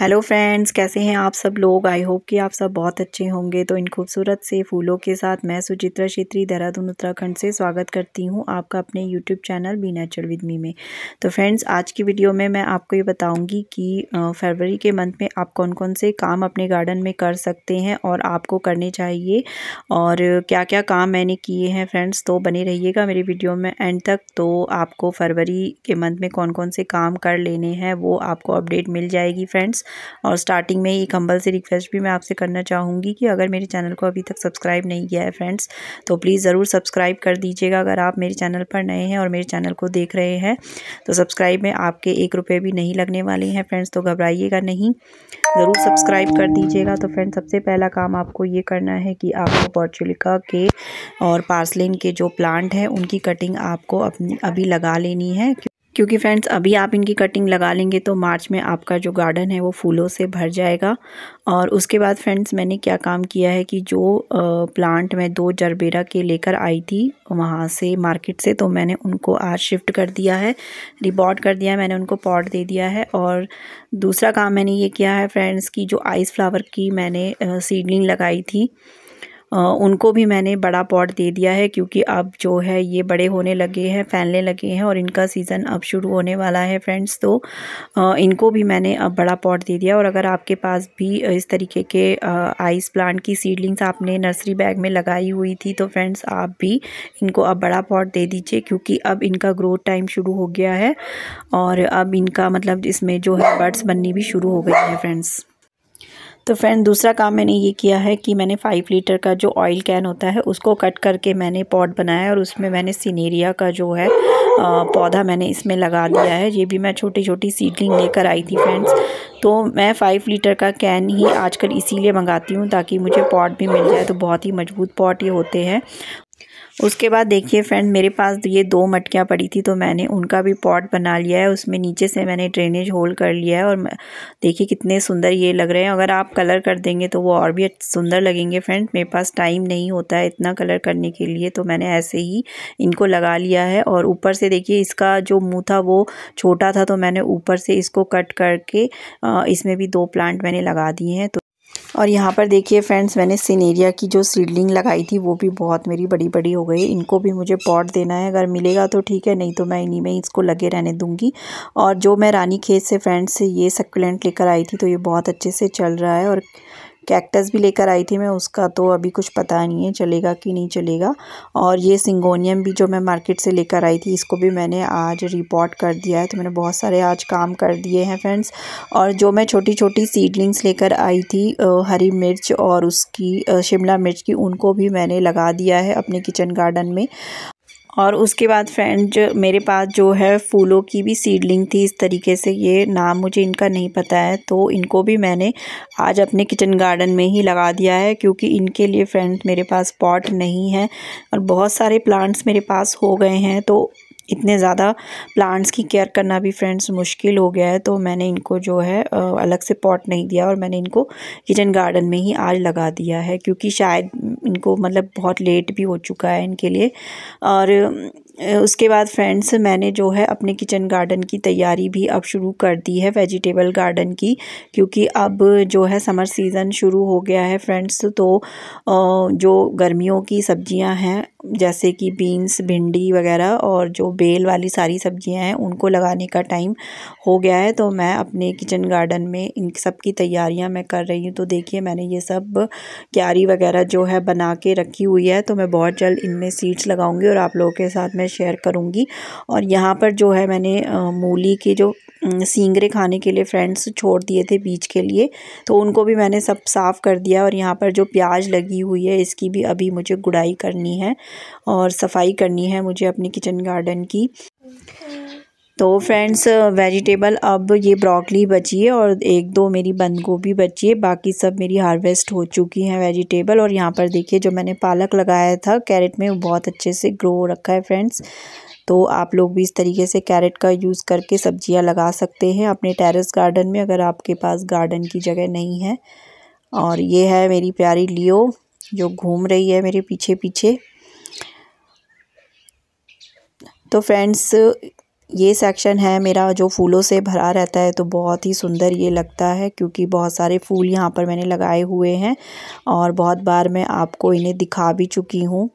hello friends कैसे हैं आप सब लोग आई होप कि आप सब बहुत अच्छे होंगे तो इन खूबसूरत से फूलों के साथ मैं सुचित्रा क्षेत्री देहरादून उत्तराखंड से स्वागत करती हूं आपका अपने YouTube channel Be Nature with Me में तो फ्रेंड्स आज की वीडियो में मैं आपको ये बताऊंगी कि फरवरी के मंथ में आप कौन कौन से काम अपने गार्डन में कर सकते हैं और आपको करने चाहिए और क्या क्या काम मैंने किए हैं फ्रेंड्स तो बने रहिएगा मेरी वीडियो में एंड तक तो आपको फरवरी के मंथ में कौन कौन से काम कर लेने हैं वो आपको अपडेट मिल जाएगी फ्रेंड्स और स्टार्टिंग में एक हम्बल से रिक्वेस्ट भी मैं आपसे करना चाहूँगी कि अगर मेरे चैनल को अभी तक सब्सक्राइब नहीं किया है फ्रेंड्स तो प्लीज़ ज़रूर सब्सक्राइब कर दीजिएगा अगर आप मेरे चैनल पर नए हैं और मेरे चैनल को देख रहे हैं तो सब्सक्राइब में आपके एक रुपये भी नहीं लगने वाले हैं फ्रेंड्स तो घबराइएगा नहीं ज़रूर सब्सक्राइब कर दीजिएगा तो फ्रेंड्स सबसे पहला काम आपको ये करना है कि आपको पॉर्चुलिका के और पार्सलिन के जो प्लांट हैं उनकी कटिंग आपको अपनी अभी लगा लेनी है क्योंकि फ्रेंड्स अभी आप इनकी कटिंग लगा लेंगे तो मार्च में आपका जो गार्डन है वो फूलों से भर जाएगा और उसके बाद फ्रेंड्स मैंने क्या काम किया है कि जो प्लांट मैं दो जरबेरा के लेकर आई थी वहाँ से मार्केट से तो मैंने उनको आज शिफ्ट कर दिया है रिबॉट कर दिया है मैंने उनको पॉट दे दिया है और दूसरा काम मैंने ये किया है फ्रेंड्स की जो आइस फ्लावर की मैंने सीडलिंग लगाई थी उनको भी मैंने बड़ा पॉट दे दिया है क्योंकि अब जो है ये बड़े होने लगे हैं फैलने लगे हैं और इनका सीज़न अब शुरू होने वाला है फ्रेंड्स तो इनको भी मैंने अब बड़ा पॉट दे दिया और अगर आपके पास भी इस तरीके के आइस प्लांट की सीडलिंग्स आपने नर्सरी बैग में लगाई हुई थी तो फ्रेंड्स आप भी इनको अब बड़ा पॉट दे दीजिए क्योंकि अब इनका ग्रोथ टाइम शुरू हो गया है और अब इनका मतलब इसमें जो है बर्ड्स बननी भी शुरू हो गई है फ्रेंड्स तो फ्रेंड दूसरा काम मैंने ये किया है कि मैंने फ़ाइव लीटर का जो ऑयल कैन होता है उसको कट करके मैंने पॉट बनाया और उसमें मैंने सीनेरिया का जो है पौधा मैंने इसमें लगा दिया है ये भी मैं छोटी छोटी सीडलिंग लेकर आई थी फ्रेंड्स तो मैं फ़ाइव लीटर का कैन ही आजकल इसीलिए मंगाती हूँ ताकि मुझे पॉट भी मिल जाए तो बहुत ही मजबूत पॉट ये होते हैं उसके बाद देखिए फ्रेंड मेरे पास ये दो मटकियाँ पड़ी थी तो मैंने उनका भी पॉट बना लिया है उसमें नीचे से मैंने ड्रेनेज होल कर लिया है और देखिए कितने सुंदर ये लग रहे हैं अगर आप कलर कर देंगे तो वो और भी सुंदर लगेंगे फ्रेंड मेरे पास टाइम नहीं होता है इतना कलर करने के लिए तो मैंने ऐसे ही इनको लगा लिया है और ऊपर से देखिए इसका जो मुँह था वो छोटा था तो मैंने ऊपर से इसको कट करके इसमें भी दो प्लांट मैंने लगा दिए हैं तो और यहाँ पर देखिए फ्रेंड्स मैंने सिनेरिया की जो सीडलिंग लगाई थी वो भी बहुत मेरी बड़ी बड़ी हो गई इनको भी मुझे पॉट देना है अगर मिलेगा तो ठीक है नहीं तो मैं इन्हीं में इसको लगे रहने दूंगी और जो मैं रानी खेत से फ्रेंड्स ये सक्यूलेंट लेकर आई थी तो ये बहुत अच्छे से चल रहा है और कैक्टस भी लेकर आई थी मैं उसका तो अभी कुछ पता नहीं है चलेगा कि नहीं चलेगा और ये सिंगोनियम भी जो मैं मार्केट से लेकर आई थी इसको भी मैंने आज रिपोर्ट कर दिया है तो मैंने बहुत सारे आज काम कर दिए हैं फ्रेंड्स और जो मैं छोटी छोटी सीडलिंग्स लेकर आई थी हरी मिर्च और उसकी शिमला मिर्च की उनको भी मैंने लगा दिया है अपने किचन गार्डन में और उसके बाद फ्रेंड मेरे पास जो है फूलों की भी सीडलिंग थी इस तरीके से ये नाम मुझे इनका नहीं पता है तो इनको भी मैंने आज अपने किचन गार्डन में ही लगा दिया है क्योंकि इनके लिए फ्रेंड मेरे पास पॉट नहीं है और बहुत सारे प्लांट्स मेरे पास हो गए हैं तो इतने ज़्यादा प्लांट्स की केयर करना भी फ्रेंड्स मुश्किल हो गया है तो मैंने इनको जो है अलग से पॉट नहीं दिया और मैंने इनको किचन गार्डन में ही आज लगा दिया है क्योंकि शायद इनको मतलब बहुत लेट भी हो चुका है इनके लिए और उसके बाद फ्रेंड्स मैंने जो है अपने किचन गार्डन की तैयारी भी अब शुरू कर दी है वेजिटेबल गार्डन की क्योंकि अब जो है समर सीज़न शुरू हो गया है फ्रेंड्स तो जो गर्मियों की सब्जियां हैं जैसे कि बीन्स भिंडी वगैरह और जो बेल वाली सारी सब्जियां हैं उनको लगाने का टाइम हो गया है तो मैं अपने किचन गार्डन में इन सब की तैयारियां मैं कर रही हूं तो देखिए मैंने ये सब क्यारी वगैरह जो है बना के रखी हुई है तो मैं बहुत जल्द इनमें सीड्स लगाऊंगी और आप लोगों के साथ मैं मैं शेयर करूँगी और यहाँ पर जो है मैंने मूली के जो सींगरे खाने के लिए फ्रेंड्स छोड़ दिए थे बीच के लिए तो उनको भी मैंने सब साफ़ कर दिया और यहाँ पर जो प्याज लगी हुई है इसकी भी अभी मुझे गुड़ाई करनी है और सफाई करनी है मुझे अपने किचन गार्डन की तो फ्रेंड्स वेजिटेबल अब ये ब्रोकली बची है और एक दो मेरी बंद गोभी बची है बाकी सब मेरी हार्वेस्ट हो चुकी हैं वेजिटेबल और यहाँ पर देखिए जो मैंने पालक लगाया था कैरेट में वो बहुत अच्छे से ग्रो रखा है फ्रेंड्स तो आप लोग भी इस तरीके से कैरेट का यूज़ करके सब्जियाँ लगा सकते हैं अपने टेरेस गार्डन में अगर आपके पास गार्डन की जगह नहीं है और ये है मेरी प्यारी लियो जो घूम रही है मेरे पीछे पीछे तो फ्रेंड्स ये सेक्शन है मेरा जो फूलों से भरा रहता है तो बहुत ही सुंदर ये लगता है क्योंकि बहुत सारे फूल यहाँ पर मैंने लगाए हुए हैं और बहुत बार मैं आपको इन्हें दिखा भी चुकी हूँ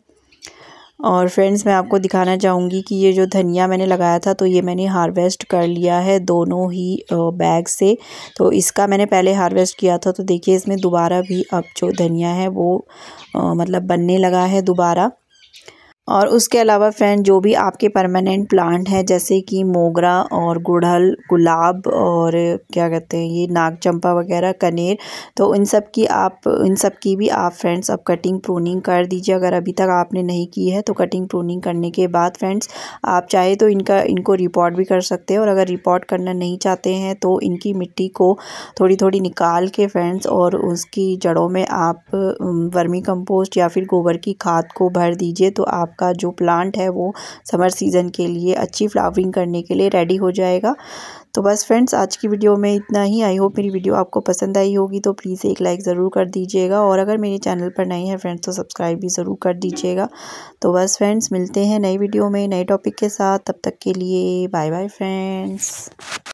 और फ्रेंड्स मैं आपको दिखाना चाहूँगी कि ये जो धनिया मैंने लगाया था तो ये मैंने हार्वेस्ट कर लिया है दोनों ही बैग से तो इसका मैंने पहले हार्वेस्ट किया था तो देखिए इसमें दोबारा भी अब जो धनिया है वो आ, मतलब बनने लगा है दोबारा और उसके अलावा फ्रेंड जो भी आपके परमानेंट प्लांट हैं जैसे कि मोगरा और गुड़हल गुलाब और क्या कहते हैं ये नाग चंपा वगैरह कनेर तो इन सब की आप इन सब की भी आप फ्रेंड्स अब कटिंग प्रूनिंग कर दीजिए अगर अभी तक आपने नहीं की है तो कटिंग प्रूनिंग करने के बाद फ्रेंड्स आप चाहे तो इनका इनको रिपोर्ट भी कर सकते हैं और अगर रिपोर्ट करना नहीं चाहते हैं तो इनकी मिट्टी को थोड़ी थोड़ी निकाल के फ्रेंड्स और उसकी जड़ों में आप वर्मी कम्पोस्ट या फिर गोबर की खाद को भर दीजिए तो आप आपका जो प्लांट है वो समर सीज़न के लिए अच्छी फ्लावरिंग करने के लिए रेडी हो जाएगा तो बस फ्रेंड्स आज की वीडियो में इतना ही आई होप मेरी वीडियो आपको पसंद आई होगी तो प्लीज़ एक लाइक ज़रूर कर दीजिएगा और अगर मेरे चैनल पर नए हैं फ्रेंड्स तो सब्सक्राइब भी ज़रूर कर दीजिएगा तो बस फ्रेंड्स मिलते हैं नई वीडियो में नए टॉपिक के साथ तब तक के लिए बाय बाय फ्रेंड्स